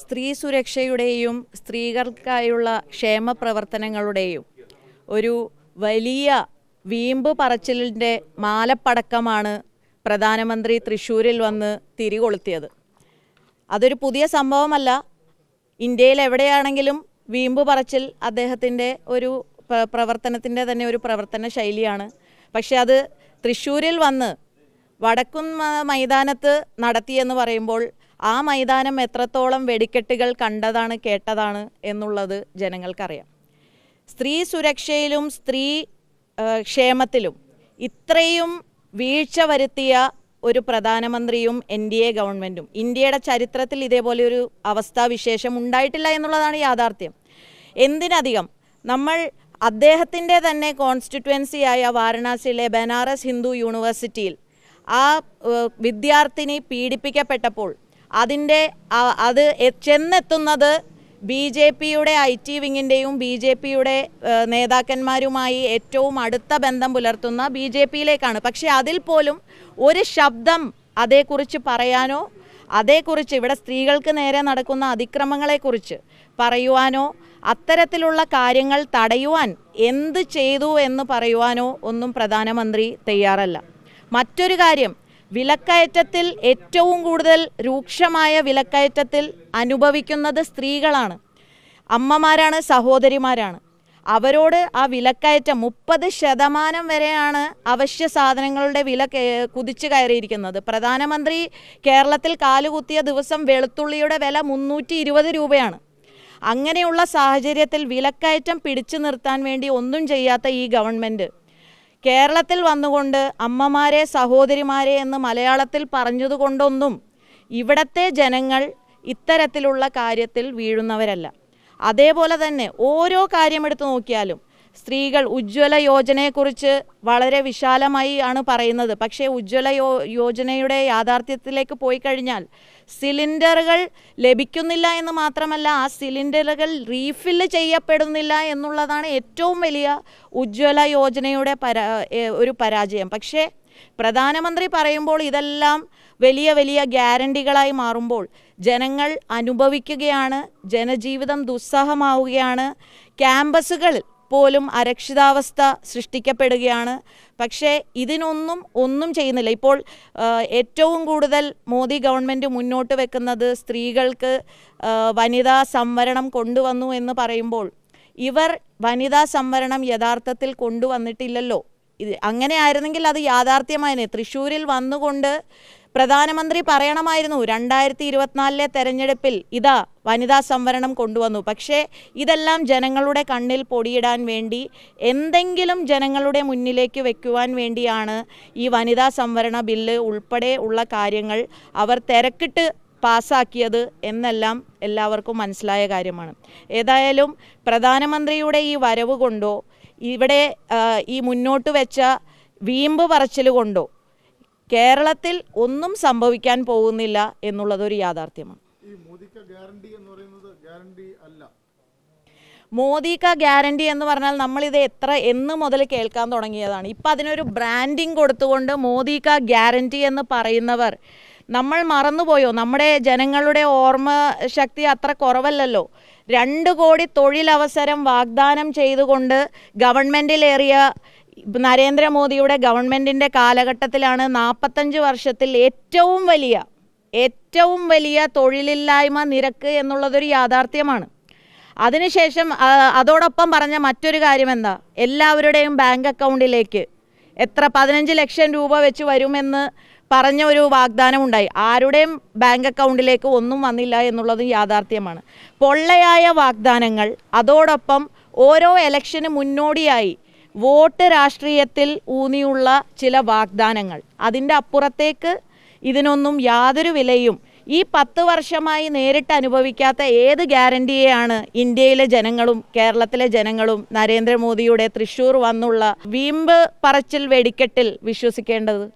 സ്ത്രീ സുരക്ഷയുടെയും സ്ത്രീകൾക്കായുള്ള ക്ഷേമ പ്രവർത്തനങ്ങളുടെയും ഒരു വലിയ വീമ്പ് പറച്ചിലിൻ്റെ മാലപ്പടക്കമാണ് പ്രധാനമന്ത്രി തൃശ്ശൂരിൽ വന്ന് തിരികൊളുത്തിയത് അതൊരു പുതിയ സംഭവമല്ല ഇന്ത്യയിൽ എവിടെയാണെങ്കിലും വീമ്പ് പറച്ചിൽ അദ്ദേഹത്തിൻ്റെ ഒരു പ്രവർത്തനത്തിൻ്റെ തന്നെ ഒരു പ്രവർത്തന ശൈലിയാണ് പക്ഷേ അത് തൃശ്ശൂരിൽ വന്ന് വടക്കും മൈതാനത്ത് നടത്തിയെന്ന് പറയുമ്പോൾ ആ മൈതാനം എത്രത്തോളം വെടിക്കെട്ടുകൾ കണ്ടതാണ് കേട്ടതാണ് എന്നുള്ളത് ജനങ്ങൾക്കറിയാം സ്ത്രീ സുരക്ഷയിലും സ്ത്രീ ക്ഷേമത്തിലും ഇത്രയും വീഴ്ച വരുത്തിയ ഒരു പ്രധാനമന്ത്രിയും എൻ ഡി എ ഗവൺമെൻറ്റും ഇന്ത്യയുടെ ചരിത്രത്തിൽ ഇതേപോലെ ഒരു അവസ്ഥാവിശേഷം ഉണ്ടായിട്ടില്ല എന്നുള്ളതാണ് യാഥാർത്ഥ്യം എന്തിനധികം നമ്മൾ അദ്ദേഹത്തിൻ്റെ തന്നെ കോൺസ്റ്റിറ്റ്യുവൻസിയായ വാരണാസിയിലെ ബനാറസ് ഹിന്ദു യൂണിവേഴ്സിറ്റിയിൽ ആ വിദ്യാർത്ഥിനി പീഡിപ്പിക്കപ്പെട്ടപ്പോൾ അതിൻ്റെ അത് ചെന്നെത്തുന്നത് ബി ജെ പിയുടെ ഐ ടി വിങ്ങിൻ്റെയും ബി ജെ പിയുടെ നേതാക്കന്മാരുമായി ഏറ്റവും അടുത്ത ബന്ധം പുലർത്തുന്ന ബി ജെ പിയിലേക്കാണ് പക്ഷേ അതിൽ പോലും ഒരു ശബ്ദം അതേക്കുറിച്ച് പറയാനോ അതേക്കുറിച്ച് ഇവിടെ സ്ത്രീകൾക്ക് നേരെ നടക്കുന്ന അതിക്രമങ്ങളെക്കുറിച്ച് പറയുവാനോ അത്തരത്തിലുള്ള കാര്യങ്ങൾ തടയുവാൻ എന്ത് ചെയ്തു എന്ന് പറയുവാനോ ഒന്നും പ്രധാനമന്ത്രി തയ്യാറല്ല മറ്റൊരു കാര്യം വിലക്കയറ്റത്തിൽ ഏറ്റവും കൂടുതൽ രൂക്ഷമായ വിലക്കയറ്റത്തിൽ അനുഭവിക്കുന്നത് സ്ത്രീകളാണ് അമ്മമാരാണ് സഹോദരിമാരാണ് അവരോട് ആ വിലക്കയറ്റം മുപ്പത് ശതമാനം വരെയാണ് അവശ്യ സാധനങ്ങളുടെ വില കുതിച്ചു കയറിയിരിക്കുന്നത് പ്രധാനമന്ത്രി കേരളത്തിൽ കാലുകുത്തിയ ദിവസം വെളുത്തുള്ളിയുടെ വില മുന്നൂറ്റി ഇരുപത് രൂപയാണ് അങ്ങനെയുള്ള സാഹചര്യത്തിൽ വിലക്കയറ്റം പിടിച്ചു നിർത്താൻ വേണ്ടി ഒന്നും ചെയ്യാത്ത ഈ ഗവൺമെൻറ് കേരളത്തിൽ വന്നുകൊണ്ട് അമ്മമാരെ സഹോദരിമാരെ എന്ന് മലയാളത്തിൽ പറഞ്ഞതുകൊണ്ടൊന്നും ഇവിടത്തെ ജനങ്ങൾ ഇത്തരത്തിലുള്ള കാര്യത്തിൽ വീഴുന്നവരല്ല അതേപോലെ തന്നെ ഓരോ കാര്യമെടുത്തു നോക്കിയാലും സ്ത്രീകൾ ഉജ്ജ്വല യോജനയെക്കുറിച്ച് വളരെ വിശാലമായി ആണ് പറയുന്നത് പക്ഷേ ഉജ്ജ്വല യോ യോജനയുടെ യാഥാർത്ഥ്യത്തിലേക്ക് പോയി കഴിഞ്ഞാൽ സിലിണ്ടറുകൾ ലഭിക്കുന്നില്ല എന്ന് മാത്രമല്ല ആ സിലിണ്ടറുകൾ റീഫില്ല് ചെയ്യപ്പെടുന്നില്ല എന്നുള്ളതാണ് ഏറ്റവും വലിയ ഉജ്ജ്വല യോജനയുടെ പരാ ഒരു പരാജയം പക്ഷേ പ്രധാനമന്ത്രി പറയുമ്പോൾ ഇതെല്ലാം വലിയ വലിയ ഗ്യാരണ്ടികളായി മാറുമ്പോൾ ജനങ്ങൾ അനുഭവിക്കുകയാണ് ജനജീവിതം ദുസ്സഹമാവുകയാണ് ക്യാമ്പസുകളിൽ പോലും അരക്ഷിതാവസ്ഥ സൃഷ്ടിക്കപ്പെടുകയാണ് പക്ഷേ ഇതിനൊന്നും ഒന്നും ചെയ്യുന്നില്ല ഇപ്പോൾ ഏറ്റവും കൂടുതൽ മോദി ഗവൺമെൻറ് മുന്നോട്ട് വെക്കുന്നത് സ്ത്രീകൾക്ക് വനിതാ സംവരണം കൊണ്ടുവന്നു എന്ന് പറയുമ്പോൾ ഇവർ വനിതാ സംവരണം യഥാർത്ഥത്തിൽ കൊണ്ടുവന്നിട്ടില്ലല്ലോ ഇത് അങ്ങനെ ആയിരുന്നെങ്കിൽ അത് യാഥാർത്ഥ്യമായനെ തൃശ്ശൂരിൽ വന്നുകൊണ്ട് പ്രധാനമന്ത്രി പറയണമായിരുന്നു രണ്ടായിരത്തി ഇരുപത്തിനാലിലെ തെരഞ്ഞെടുപ്പിൽ ഇതാ വനിതാ സംവരണം കൊണ്ടുവന്നു പക്ഷേ ഇതെല്ലാം ജനങ്ങളുടെ കണ്ണിൽ പൊടിയിടാൻ വേണ്ടി എന്തെങ്കിലും ജനങ്ങളുടെ മുന്നിലേക്ക് വെക്കുവാൻ വേണ്ടിയാണ് ഈ വനിതാ സംവരണ ബില്ല് ഉൾപ്പെടെ ഉള്ള കാര്യങ്ങൾ അവർ തിരക്കിട്ട് പാസാക്കിയത് എന്നെല്ലാം എല്ലാവർക്കും മനസ്സിലായ കാര്യമാണ് ഏതായാലും പ്രധാനമന്ത്രിയുടെ ഈ വരവ് കൊണ്ടോ ഇവിടെ ഈ മുന്നോട്ട് വെച്ച വീമ്പ് പറച്ചിൽ കൊണ്ടോ കേരളത്തിൽ ഒന്നും സംഭവിക്കാൻ പോകുന്നില്ല എന്നുള്ളതൊരു യാഥാർത്ഥ്യമാണ് മോദി കാ ഗ്യാരണ്ടി എന്ന് പറഞ്ഞാൽ നമ്മളിത് എത്ര എന്ന് മുതൽ കേൾക്കാൻ തുടങ്ങിയതാണ് ഇപ്പം അതിനൊരു ബ്രാൻഡിങ് കൊടുത്തുകൊണ്ട് മോദി ഗ്യാരണ്ടി എന്ന് പറയുന്നവർ നമ്മൾ മറന്നുപോയോ നമ്മുടെ ജനങ്ങളുടെ ഓർമ്മ ശക്തി അത്ര കുറവല്ലല്ലോ രണ്ട് കോടി തൊഴിലവസരം വാഗ്ദാനം ചെയ്തുകൊണ്ട് ഗവൺമെൻറ്റിലേറിയ നരേന്ദ്രമോദിയുടെ ഗവൺമെൻറ്റിൻ്റെ കാലഘട്ടത്തിലാണ് നാൽപ്പത്തഞ്ച് വർഷത്തിൽ ഏറ്റവും വലിയ ഏറ്റവും വലിയ തൊഴിലില്ലായ്മ നിരക്ക് എന്നുള്ളതൊരു യാഥാർത്ഥ്യമാണ് അതിനുശേഷം അതോടൊപ്പം പറഞ്ഞ മറ്റൊരു കാര്യം എന്താ എല്ലാവരുടെയും ബാങ്ക് അക്കൗണ്ടിലേക്ക് എത്ര പതിനഞ്ച് ലക്ഷം രൂപ വെച്ച് വരുമെന്ന് പറഞ്ഞ ഒരു വാഗ്ദാനം ഉണ്ടായി ആരുടെയും ബാങ്ക് അക്കൗണ്ടിലേക്ക് ഒന്നും വന്നില്ല എന്നുള്ളത് യാഥാർത്ഥ്യമാണ് പൊള്ളയായ വാഗ്ദാനങ്ങൾ അതോടൊപ്പം ഓരോ എലക്ഷന് മുന്നോടിയായി വോട്ട് രാഷ്ട്രീയത്തിൽ ഊന്നിയുള്ള ചില വാഗ്ദാനങ്ങൾ അതിൻ്റെ അപ്പുറത്തേക്ക് ഇതിനൊന്നും യാതൊരു വിലയും ഈ പത്ത് വർഷമായി നേരിട്ട് അനുഭവിക്കാത്ത ഏത് ഗ്യാരണ്ടിയെയാണ് ഇന്ത്യയിലെ ജനങ്ങളും കേരളത്തിലെ ജനങ്ങളും നരേന്ദ്രമോദിയുടെ തൃശൂർ വന്നുള്ള വീമ്പ് പറച്ചിൽ വെടിക്കെട്ടിൽ വിശ്വസിക്കേണ്ടത്